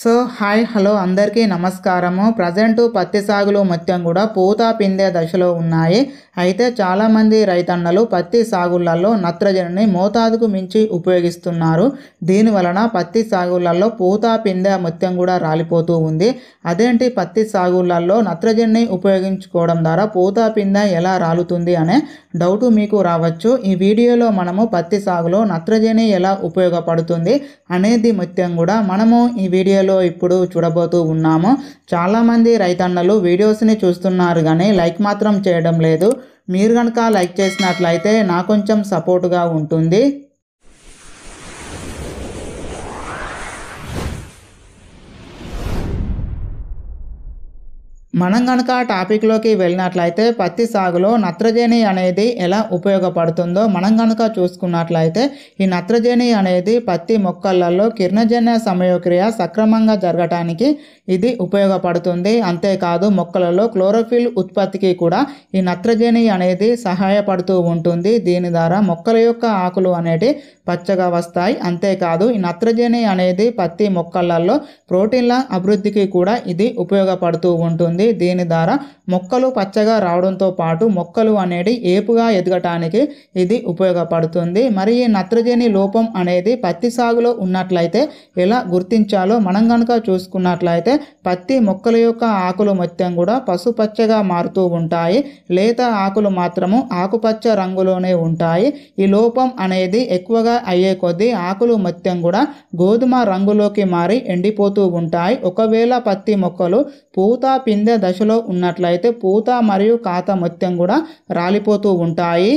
so hi hello అందరికీ నమస్కారము present పత్తి సాగులో మొత్తం కూడా పూత పిందే దశలో ఉన్నాయి అయితే చాలామంది రైతన్నలు పత్తి సాగులలో నత్రజనిని మోతాదుకు మించి ఉపయోగిస్తున్నారు దీనివలన పత్తి సాగులలో పూత పిందే మొత్తం కూడా రాలిపోతూ ఉంది అదేంటి పత్తి సాగులలో నత్రజనిని ఉపయోగించుకోవడం ద్వారా పూత పిందె ఎలా రాలుతుంది అనే డౌట్ మీకు రావచ్చు ఈ వీడియోలో మనము పత్తి సాగులో నత్రజని ఎలా ఉపయోగపడుతుంది అనేది మొత్తం కూడా మనము ఈ వీడియో వీడియోలో ఇప్పుడు చూడబోతూ ఉన్నాము చాలామంది రైతన్నలు వీడియోస్ని చూస్తున్నారు కానీ లైక్ మాత్రం చేయడం లేదు మీరు కనుక లైక్ చేసినట్లయితే నాకు కొంచెం సపోర్ట్గా ఉంటుంది మనం కనుక టాపిక్లోకి వెళ్ళినట్లయితే పత్తి సాగులో నత్రజని అనేది ఎలా ఉపయోగపడుతుందో మనం కనుక చూసుకున్నట్లయితే ఈ నత్రజని అనేది పత్తి మొక్కలలో కిరణజన్య సమయక్రియ సక్రమంగా జరగటానికి ఇది ఉపయోగపడుతుంది అంతేకాదు మొక్కలలో క్లోరోఫిల్ ఉత్పత్తికి కూడా ఈ నత్రజని అనేది సహాయపడుతూ ఉంటుంది దీని ద్వారా మొక్కల యొక్క ఆకులు అనేటి పచ్చగా వస్తాయి అంతేకాదు ఈ నత్రజని అనేది పత్తి మొక్కలలో ప్రోటీన్ల అభివృద్ధికి కూడా ఇది ఉపయోగపడుతూ ఉంటుంది ఉంటుంది దీని ద్వారా మొక్కలు పచ్చగా రావడంతో పాటు మొక్కలు అనేది ఏపుగా ఎదగటానికి ఇది ఉపయోగపడుతుంది మరి ఈ నత్రజని లోపం అనేది పత్తి సాగులో ఉన్నట్లయితే ఎలా గుర్తించాలో మనం కనుక చూసుకున్నట్లయితే పత్తి మొక్కల యొక్క ఆకులు మొత్తం కూడా పసుపచ్చగా మారుతూ ఉంటాయి లేత ఆకులు మాత్రము ఆకుపచ్చ రంగులోనే ఉంటాయి ఈ లోపం అనేది ఎక్కువగా అయ్యే కొద్దీ ఆకులు మొత్తం కూడా గోధుమ రంగులోకి మారి ఎండిపోతూ ఉంటాయి ఒకవేళ పత్తి మొక్కలు పూత పిందె దశలో ఉన్నట్లయితే పూత మరియు కాత మత్యం కూడా రాలిపోతూ ఉంటాయి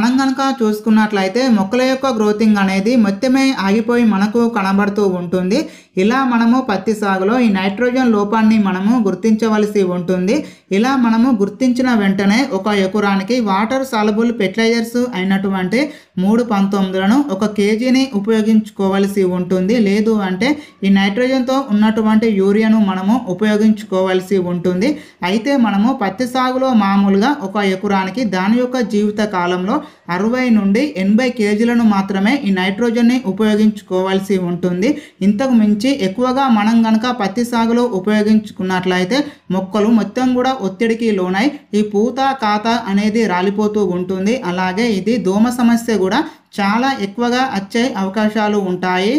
మనం కనుక చూసుకున్నట్లయితే మొక్కల యొక్క గ్రోతింగ్ అనేది మొత్తమే ఆగిపోయి మనకు కనబడుతూ ఉంటుంది ఇలా మనము పత్తి సాగులో ఈ నైట్రోజన్ లోపాన్ని మనము గుర్తించవలసి ఉంటుంది ఇలా మనము గుర్తించిన వెంటనే ఒక ఎకరానికి వాటర్ సాలబుల్ ఫెర్టిలైజర్స్ అయినటువంటి మూడు పంతొమ్మిదిలను ఒక కేజీని ఉపయోగించుకోవలసి ఉంటుంది లేదు అంటే ఈ నైట్రోజన్తో ఉన్నటువంటి యూరియాను మనము ఉపయోగించుకోవలసి ఉంటుంది అయితే మనము పత్తి సాగులో మామూలుగా ఒక ఎకరానికి దాని యొక్క జీవిత కాలంలో అరవై నుండి ఎనభై కేజీలను మాత్రమే ఈ నైట్రోజన్ని ఉపయోగించుకోవాల్సి ఉంటుంది ఇంతకు మించి ఎక్కువగా మనం గనక పత్తి సాగులో ఉపయోగించుకున్నట్లయితే మొక్కలు మొత్తం కూడా ఒత్తిడికి లోనై ఈ పూత కాత అనేది రాలిపోతూ ఉంటుంది అలాగే ఇది దోమ సమస్య కూడా చాలా ఎక్కువగా వచ్చే అవకాశాలు ఉంటాయి